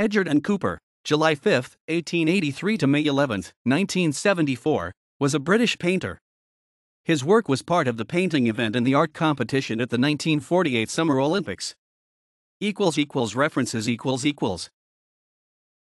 Edgard and Cooper, July 5, 1883 to May 11, 1974, was a British painter. His work was part of the painting event in the art competition at the 1948 Summer Olympics. equals equals references equals equals